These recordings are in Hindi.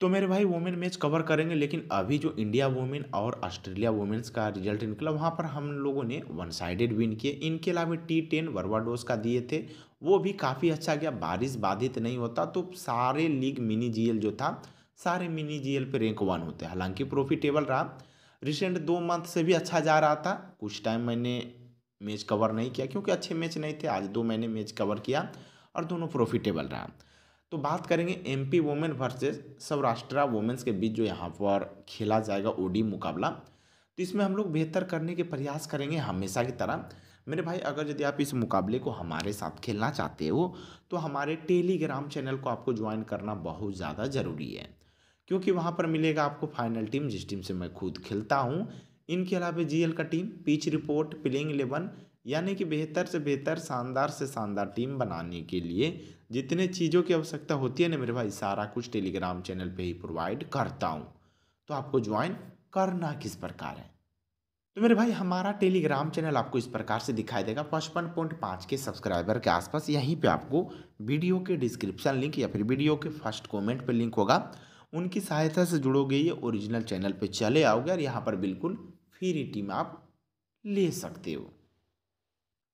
तो मेरे भाई वोमेन मैच कवर करेंगे लेकिन अभी जो इंडिया वोमेन और ऑस्ट्रेलिया वोमेन्स का रिजल्ट निकला वहाँ पर हम लोगों ने वन साइडेड विन किए इनके अलावा टी टेन वर्वाडोज का दिए थे वो भी काफ़ी अच्छा गया बारिश बाधित नहीं होता तो सारे लीग मिनी जीएल जो था सारे मिनी जीएल पे रैंक वन होते हैं हालांकि प्रॉफिटेबल रहा रिसेंट दो मंथ से भी अच्छा जा रहा था कुछ टाइम मैंने मैच कवर नहीं किया क्योंकि अच्छे मैच नहीं थे आज दो मैंने मैच कवर किया और दोनों प्रॉफिटेबल रहा तो बात करेंगे MP women versus Saurashtra women's के बीच जो यहाँ पर खेला जाएगा ओडी मुकाबला तो इसमें हम लोग बेहतर करने के प्रयास करेंगे हमेशा की तरह मेरे भाई अगर यदि आप इस मुकाबले को हमारे साथ खेलना चाहते हो तो हमारे टेलीग्राम चैनल को आपको ज्वाइन करना बहुत ज़्यादा ज़रूरी है क्योंकि वहाँ पर मिलेगा आपको फाइनल टीम जिस टीम से मैं खुद खेलता हूँ इनके अलावा जी का team pitch report playing eleven यानी कि बेहतर से बेहतर शानदार से शानदार टीम बनाने के लिए जितने चीज़ों की आवश्यकता होती है ना मेरे भाई सारा कुछ टेलीग्राम चैनल पे ही प्रोवाइड करता हूँ तो आपको ज्वाइन करना किस प्रकार है तो मेरे भाई हमारा टेलीग्राम चैनल आपको इस प्रकार से दिखाई देगा पचपन पॉइंट पाँच के सब्सक्राइबर के आसपास यहीं पे आपको वीडियो के डिस्क्रिप्शन लिंक या फिर वीडियो के फर्स्ट कमेंट पे लिंक होगा उनकी सहायता से जुड़ोगे ये ओरिजिनल चैनल पे चले आओगे और यहाँ पर बिल्कुल फ्री टीम आप ले सकते हो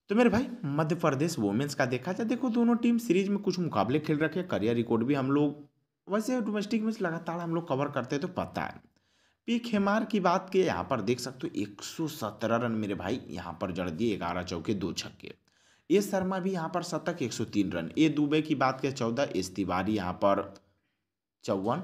तो मेरे भाई मध्य प्रदेश वोमेंस का देखा जाए देखो दोनों टीम सीरीज में कुछ मुकाबले खेल रखे करियर रिकॉर्ड भी हम लोग वैसे डोमेस्टिक मैच लगातार हम लोग कवर करते हैं तो पता है पी खेमार की बात के यहाँ पर देख सकते हो सत्रह रन मेरे भाई यहाँ पर जड़ दिए ग्यारह चौके दो छक्के ए शर्मा भी यहाँ पर शतक 103 रन ए दुबे की बात के चौदह एस तिवारी यहाँ पर चौवन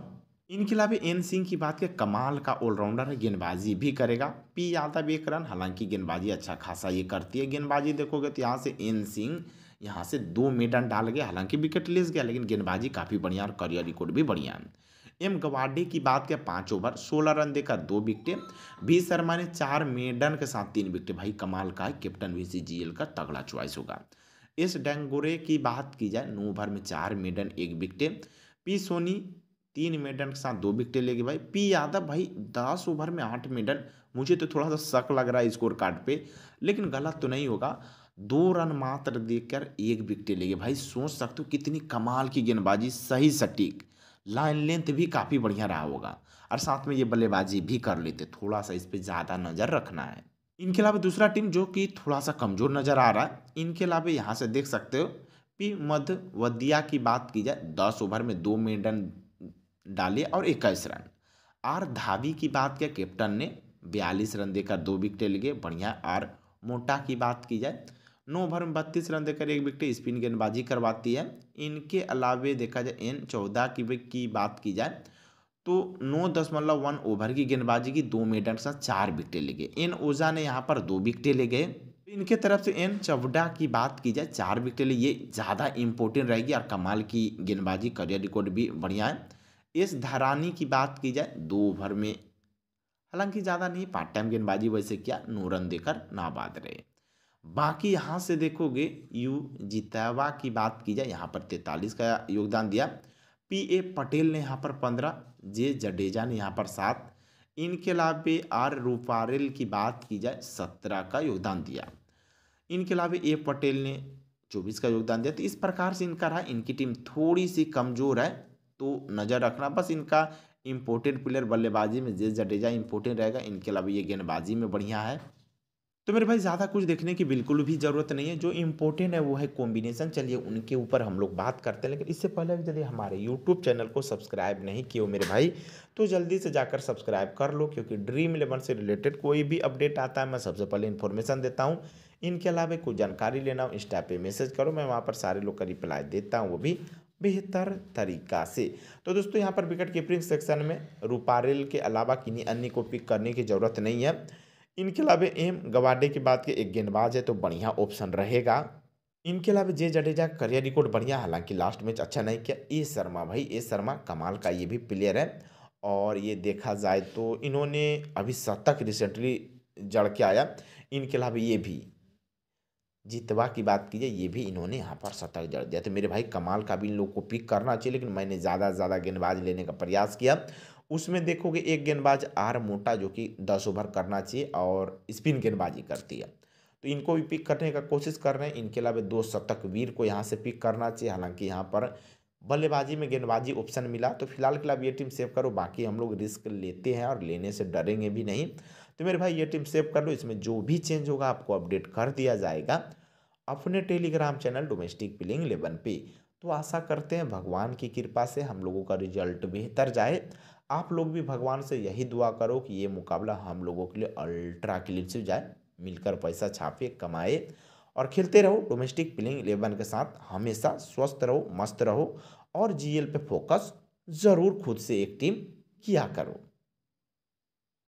इनके अलावा एन सिंह की बात करें कमाल का ऑलराउंडर है गेंदबाजी भी करेगा पी यादव एक रन हालांकि गेंदबाजी अच्छा खासा ये करती है गेंदबाजी देखोगे तो यहाँ से एन सिंह यहाँ से दो मेडन डाल गया हालांकि विकेट लेस गया लेकिन गेंदबाजी काफ़ी बढ़िया और करियर रिकॉर्ड भी बढ़िया एम गवाडे की बात करें पाँच ओवर सोलह रन देकर दो विकटें भी शर्मा ने चार मेडन के साथ तीन विकटें भाई कमाल का captain V C G L का तगड़ा चॉइस होगा इस डेंगोरे की बात की जाए नौ ओवर में चार मेडन एक विकटें पी सोनी तीन मेडन के साथ दो विकटें लेगी भाई पी यादव भाई दस ओवर में आठ मेडल मुझे तो थोड़ा सा शक लग रहा है स्कोर कार्ड पे लेकिन गलत तो नहीं होगा दो रन मात्र देकर एक विकटें लेगी भाई सोच सकते हो कितनी कमाल की गेंदबाजी सही सटीक लाइन लेंथ भी काफ़ी बढ़िया रहा होगा और साथ में ये बल्लेबाजी भी कर लेते थोड़ा सा इस पर ज़्यादा नज़र रखना है इनके अलावा दूसरा टीम जो कि थोड़ा सा कमज़ोर नज़र आ रहा है इनके अलावा यहाँ से देख सकते हो पी मध्य वदिया की बात की जाए दस ओवर में दो मेडल डाले और इक्कीस रन आर धावी की बात किया कैप्टन ने बयालीस रन देकर दो विकेट लिए बढ़िया आर मोटा की बात की जाए नौ ओवर में बत्तीस रन देकर एक विकेट स्पिन गेंदबाजी करवाती है इनके अलावे देखा जाए एन चौदह की की बात की जाए तो नौ दशमलव वन ओवर की गेंदबाजी की दो मेडन के साथ चार विकटें ले गए एन ओझा ने यहाँ पर दो विकेट ले गए तो इनके तरफ से एन चवडा की बात की जाए चार विकटें ये ज़्यादा इंपॉर्टेंट रहेगी और कमाल की गेंदबाजी करियर रिकॉर्ड भी बढ़िया है इस धरानी की बात की जाए दो ओवर में हालांकि ज़्यादा नहीं पार्ट टाइम गेंदबाजी वैसे क्या नौ रन देकर नाबाद रहे बाकी यहाँ से देखोगे यू जीतावा की बात की जाए यहाँ पर तैतालीस का योगदान दिया पी ए पटेल ने यहाँ पर पंद्रह जे जडेजा ने यहाँ पर सात इनके अलावा आर रूपारेल की बात की जाए सत्रह का योगदान दिया इनके अलावा ए पटेल ने चौबीस का योगदान दिया तो इस प्रकार से इनका रहा इनकी टीम थोड़ी सी कमज़ोर है तो नज़र रखना बस इनका इम्पोर्टेंट प्लेयर बल्लेबाजी में जे जडेजा इम्पोर्टेंट रहेगा इनके अलावा ये गेंदबाजी में बढ़िया है तो मेरे भाई ज़्यादा कुछ देखने की बिल्कुल भी ज़रूरत नहीं है जो इम्पोर्टेंट है वो है कॉम्बिनेशन चलिए उनके ऊपर हम लोग बात करते हैं लेकिन इससे पहले भी यदि हमारे यूट्यूब चैनल को सब्सक्राइब नहीं किए हो मेरे भाई तो जल्दी से जाकर सब्सक्राइब कर लो क्योंकि ड्रीम इलेवन से रिलेटेड कोई भी अपडेट आता है मैं सबसे पहले इन्फॉर्मेशन देता हूँ इनके अलावा कोई जानकारी लेना हो इंस्टा पे मैसेज करो मैं वहाँ पर सारे लोग का रिप्लाई देता हूँ वो भी बेहतर तरीका से तो दोस्तों यहाँ पर विकेट कीपरिंग सेक्शन में रूपारेल के अलावा किन्हीं अन्य को पिक करने की ज़रूरत नहीं है इनके अलावा एम गवाडे की बात के एक गेंदबाज है तो बढ़िया ऑप्शन रहेगा इनके अलावा जे जडेजा करियर रिकॉर्ड बढ़िया हालांकि लास्ट मैच अच्छा नहीं किया ए शर्मा भाई ए शर्मा कमाल का ये भी प्लेयर है और ये देखा जाए तो इन्होंने अभी शतक रिसेंटली जड़ के आया इनके अलावा ये भी जितवा की बात कीजिए ये भी इन्होंने यहाँ पर शतक जड़ दिया तो मेरे भाई कमाल का भी इन लोग को पिक करना चाहिए लेकिन मैंने ज़्यादा से ज़्यादा गेंदबाज लेने का प्रयास किया उसमें देखोगे एक गेंदबाज आर मोटा जो कि दस ओवर करना चाहिए और स्पिन गेंदबाजी करती है तो इनको भी पिक करने का कोशिश कर रहे हैं इनके अलावा दो शतक वीर को यहाँ से पिक करना चाहिए हालांकि यहाँ पर बल्लेबाजी में गेंदबाजी ऑप्शन मिला तो फिलहाल के लिए ये टीम सेव करो बाकी हम लोग रिस्क लेते हैं और लेने से डरेंगे भी नहीं तो मेरे भाई ये टीम सेव कर लो इसमें जो भी चेंज होगा आपको अपडेट कर दिया जाएगा अपने Telegram channel domestic playing eleven पे तो आशा करते हैं भगवान की कृपा से हम लोगों का रिजल्ट बेहतर जाए आप लोग भी भगवान से यही दुआ करो कि ये मुकाबला हम लोगों के लिए अल्ट्रा क्लिनसिव जाए मिलकर पैसा छापे कमाए और खेलते रहो डोमेस्टिक प्लेइंग इलेवन के साथ हमेशा स्वस्थ रहो मस्त रहो और जीएल पे फोकस ज़रूर खुद से एक टीम किया करो